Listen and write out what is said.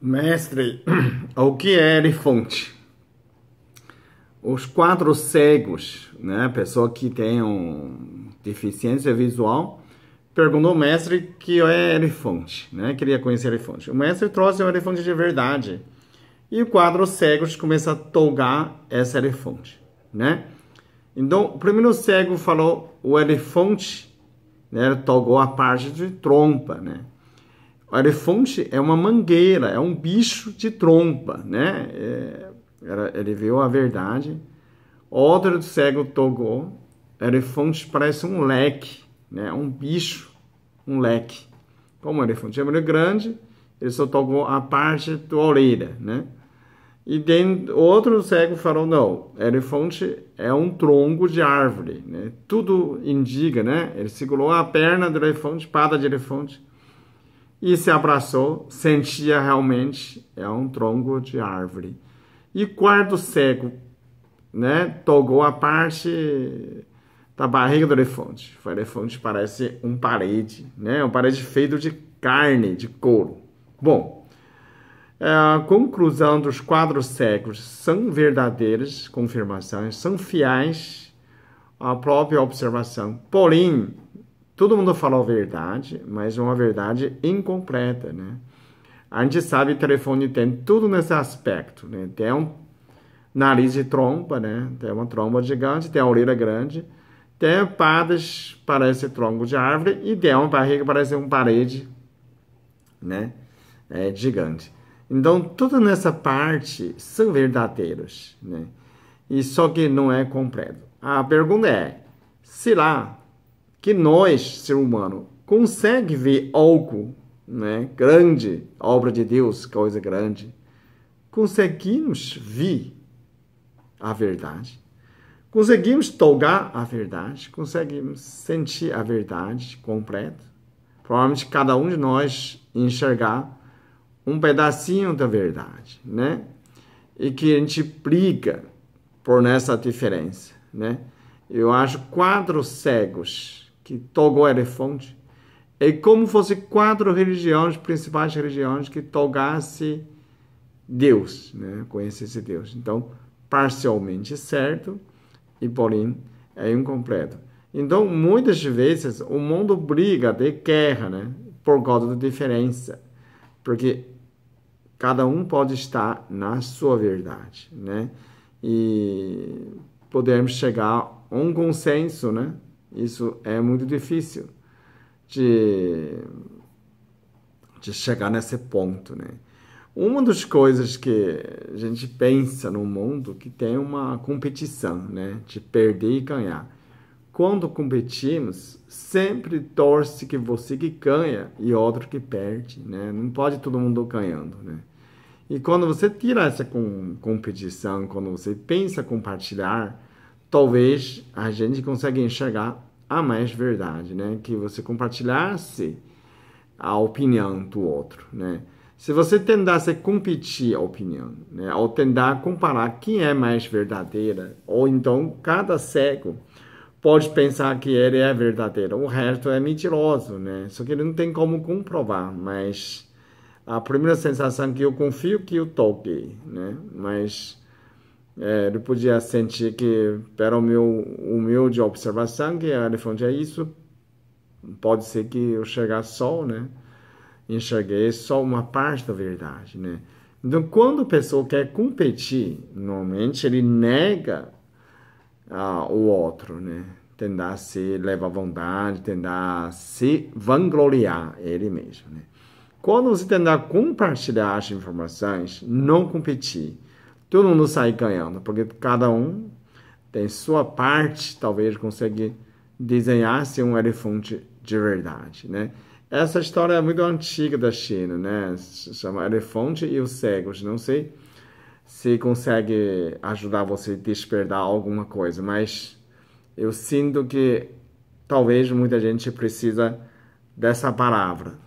Mestre, o que é elefante? Os quatro cegos, né, pessoa que tem um deficiência visual, perguntou ao mestre que é elefante, né, queria conhecer elefante. O mestre trouxe um elefante de verdade e o quadro cegos começa a togar esse é elefante, né? Então, o primeiro cego falou o é elefante, né, togou a parte de trompa, né? Arefonte é uma mangueira, é um bicho de trompa, né? É, ele viu a verdade. Outro do cego togou. Arefonte parece um leque, né? É um bicho, um leque. Como o Arefonte é muito grande, ele só tocou a parte da orelha, né? E tem outro cego falou, não, elefante é um tronco de árvore, né? Tudo indica, né? Ele segurou a perna do elefante, espada de elefante, e se abraçou, sentia realmente é um tronco de árvore. E quarto cego, né, tocou a parte da barriga do elefante. O elefante parece um parede, né, um parede feito de carne, de couro. Bom, é, a conclusão dos quatro cegos são verdadeiras confirmações, são fiéis à própria observação. Porém, todo mundo fala a verdade, mas é uma verdade incompleta, né? A gente sabe que o telefone tem tudo nesse aspecto, né? Tem um nariz de trompa, né? Tem uma tromba gigante, tem a orelha grande, tem patas parece tronco de árvore e tem uma barriga parece uma parede, né? É gigante. Então, tudo nessa parte são verdadeiros, né? E só que não é completo. A pergunta é, se lá que nós, ser humano, consegue ver algo né, grande, obra de Deus, coisa grande, conseguimos ver a verdade, conseguimos tocar a verdade, conseguimos sentir a verdade completa. Provavelmente cada um de nós enxergar um pedacinho da verdade, né? E que a gente briga por essa diferença, né? Eu acho quatro cegos que togou elefante, é como fosse quatro religiões, principais religiões, que togasse Deus, né? conhecesse Deus. Então, parcialmente certo e, porém, é incompleto. Então, muitas vezes, o mundo briga de guerra, né? Por causa da diferença. Porque cada um pode estar na sua verdade, né? E podemos chegar a um consenso, né? Isso é muito difícil de, de chegar nesse ponto, né? Uma das coisas que a gente pensa no mundo que tem uma competição, né? De perder e ganhar. Quando competimos, sempre torce que você que ganha e outro que perde, né? Não pode todo mundo ganhando, né? E quando você tira essa com, competição, quando você pensa compartilhar, talvez a gente consiga enxergar a mais verdade, né? Que você compartilhasse a opinião do outro, né? Se você tentasse competir a opinião, né? ou tentar comparar quem é mais verdadeira, ou então cada cego pode pensar que ele é verdadeiro, o resto é mentiroso, né? Só que ele não tem como comprovar, mas a primeira sensação que eu confio é que eu toquei, né? Mas é, ele podia sentir que, pela minha humilde observação, que a fonte é isso, pode ser que eu chegasse só, né? Enxerguei só uma parte da verdade, né? Então, quando a pessoa quer competir, normalmente ele nega ah, o outro, né? Tentar se levar à vontade, tentar se vangloriar ele mesmo, né? Quando você tentar compartilhar as informações, não competir, todo mundo sair ganhando, porque cada um tem sua parte, talvez consegue desenhar-se um elefante de verdade, né? Essa história é muito antiga da China, né? Se chama Elefante e os Cegos. Não sei se consegue ajudar você a despertar alguma coisa, mas eu sinto que talvez muita gente precisa dessa palavra.